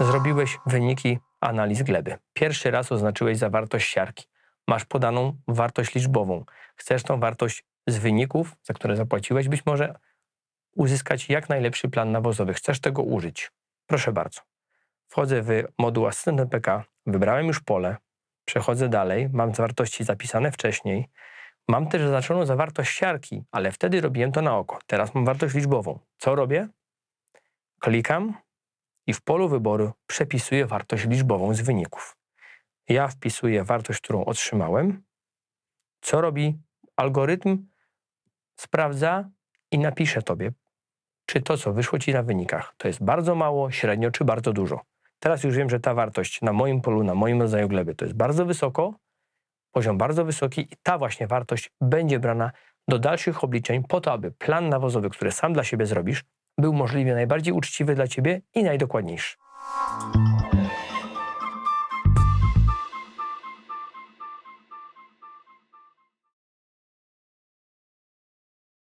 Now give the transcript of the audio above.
Zrobiłeś wyniki analiz gleby. Pierwszy raz oznaczyłeś zawartość siarki. Masz podaną wartość liczbową. Chcesz tą wartość z wyników, za które zapłaciłeś, być może uzyskać jak najlepszy plan nawozowy. Chcesz tego użyć. Proszę bardzo. Wchodzę w moduł asystent PK, wybrałem już pole, przechodzę dalej, mam zawartości zapisane wcześniej, mam też zaznaczoną zawartość siarki, ale wtedy robiłem to na oko. Teraz mam wartość liczbową. Co robię? Klikam, i w polu wyboru przepisuję wartość liczbową z wyników. Ja wpisuję wartość, którą otrzymałem. Co robi algorytm? Sprawdza i napisze tobie, czy to, co wyszło ci na wynikach, to jest bardzo mało, średnio czy bardzo dużo. Teraz już wiem, że ta wartość na moim polu, na moim rodzaju gleby to jest bardzo wysoko, poziom bardzo wysoki i ta właśnie wartość będzie brana do dalszych obliczeń po to, aby plan nawozowy, który sam dla siebie zrobisz, był możliwie najbardziej uczciwy dla Ciebie i najdokładniejszy.